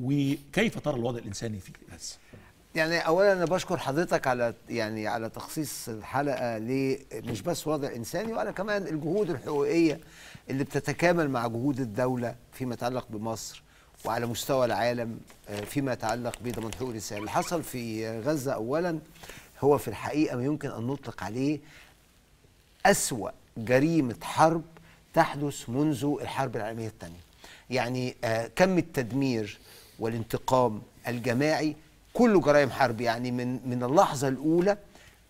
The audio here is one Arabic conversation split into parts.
وكيف ترى الوضع الانساني في غزه؟ يعني اولا انا بشكر حضرتك على يعني على تخصيص الحلقه ل مش بس وضع انساني وعلى كمان الجهود الحقوقيه اللي بتتكامل مع جهود الدوله فيما يتعلق بمصر وعلى مستوى العالم آه، فيما يتعلق بضمان حقوق الانسان اللي حصل في غزه اولا هو في الحقيقه ما يمكن ان نطلق عليه اسوا جريمه حرب تحدث منذ الحرب العالميه الثانيه يعني كم آه، التدمير والانتقام الجماعي كله جرائم حرب يعني من من اللحظه الاولى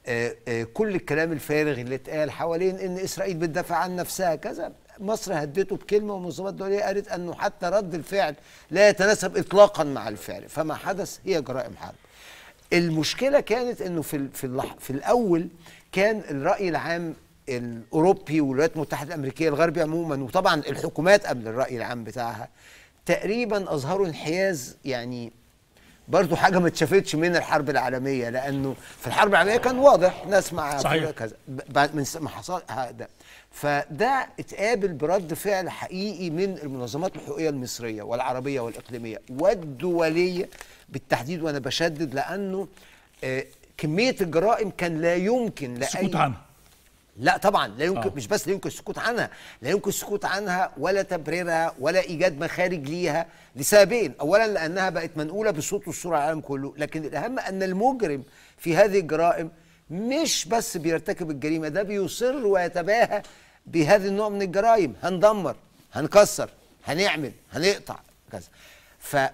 آه، آه، كل الكلام الفارغ اللي اتقال حوالين ان اسرائيل بتدافع عن نفسها كذا مصر هدته بكلمه والمنظمات الدوليه قالت انه حتى رد الفعل لا يتناسب اطلاقا مع الفعل فما حدث هي جرائم حرب المشكله كانت انه في في في الاول كان الراي العام الاوروبي والولايات المتحده الامريكيه الغربي عموما وطبعا الحكومات قبل الراي العام بتاعها تقريبا اظهروا انحياز يعني برضه حاجه ما اتشافتش من الحرب العالميه لانه في الحرب العالميه كان واضح ناس مع كذا من ما حصل ده فده اتقابل برد فعل حقيقي من المنظمات الحقوقيه المصريه والعربيه والاقليميه والدوليه بالتحديد وانا بشدد لانه آه، كميه الجرائم كان لا يمكن لاي السكوت عنها لا طبعا لا يمكن آه. مش بس لا يمكن السكوت عنها لا يمكن السكوت عنها ولا تبريرها ولا ايجاد مخارج ليها لسببين اولا لانها بقت منقوله بالصوت والصوره على العالم كله لكن الاهم ان المجرم في هذه الجرائم مش بس بيرتكب الجريمه ده بيصر ويتباهى بهذا النوع من الجرائم هندمر هنكسر هنعمل هنقطع كذا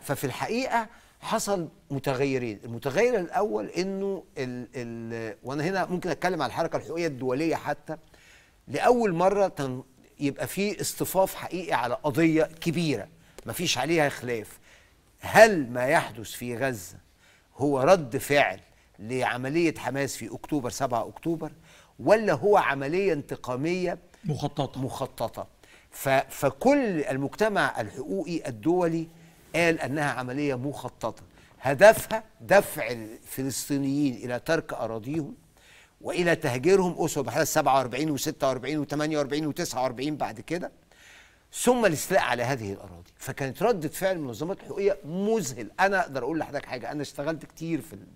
ففي الحقيقه حصل متغيرين المتغير الاول انه ال ال وانا هنا ممكن اتكلم على الحركه الحقوقيه الدوليه حتى لاول مره يبقى في اصطفاف حقيقي على قضيه كبيره مفيش عليها خلاف هل ما يحدث في غزه هو رد فعل لعمليه حماس في اكتوبر 7 اكتوبر ولا هو عمليه انتقاميه مخططه مخططه فكل المجتمع الحقوقي الدولي قال أنها عملية مخططة هدفها دفع الفلسطينيين إلى ترك أراضيهم وإلى تهجيرهم اسوا بحالة 47 و46 و48 و49 بعد كده ثم الاستيلاء على هذه الأراضي فكانت ردة فعل المنظمات الحقوقية مذهل أنا أقدر أقول لحضرتك حاجة أنا اشتغلت كتير في ال...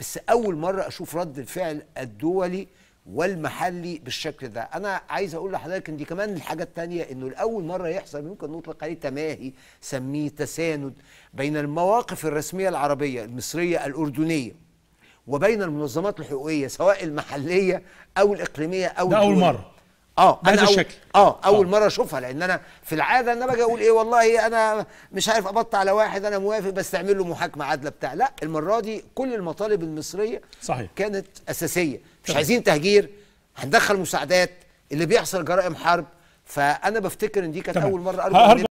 بس أول مرة أشوف رد الفعل الدولي والمحلي بالشكل ده انا عايز اقول لحضرتك ان دي كمان الحاجه الثانيه انه لاول مره يحصل ممكن نطلق عليه تماهي سميه تساند بين المواقف الرسميه العربيه المصريه الاردنيه وبين المنظمات الحقوقيه سواء المحليه او الاقليميه او ده اول مره اه بهذا الشكل اه اول آه. مره اشوفها لان انا في العاده انا باجي اقول ايه والله انا مش عارف ابط على واحد انا موافق بس تعمل له محاكمه عادله بتاع لا المره دي كل المطالب المصريه صحيح كانت اساسيه مش صحيح. عايزين تهجير هندخل مساعدات اللي بيحصل جرائم حرب فانا بفتكر ان دي كانت اول مره ارجو